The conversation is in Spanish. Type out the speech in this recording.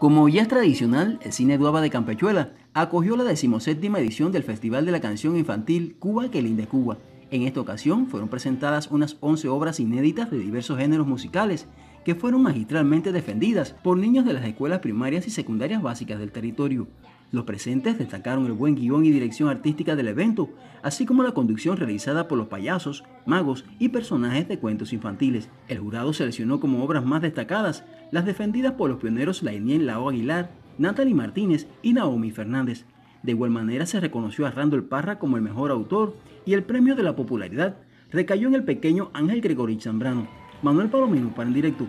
Como ya es tradicional, el Cine Duaba de Campechuela acogió la decimoséptima edición del Festival de la Canción Infantil Cuba que de Cuba. En esta ocasión fueron presentadas unas 11 obras inéditas de diversos géneros musicales que fueron magistralmente defendidas por niños de las escuelas primarias y secundarias básicas del territorio. Los presentes destacaron el buen guión y dirección artística del evento, así como la conducción realizada por los payasos, magos y personajes de cuentos infantiles. El jurado seleccionó como obras más destacadas las defendidas por los pioneros Lainien Lao Aguilar, Natalie Martínez y Naomi Fernández. De igual manera se reconoció a El Parra como el mejor autor y el premio de la popularidad recayó en el pequeño Ángel Gregorich Zambrano. Manuel Palomino para el directo.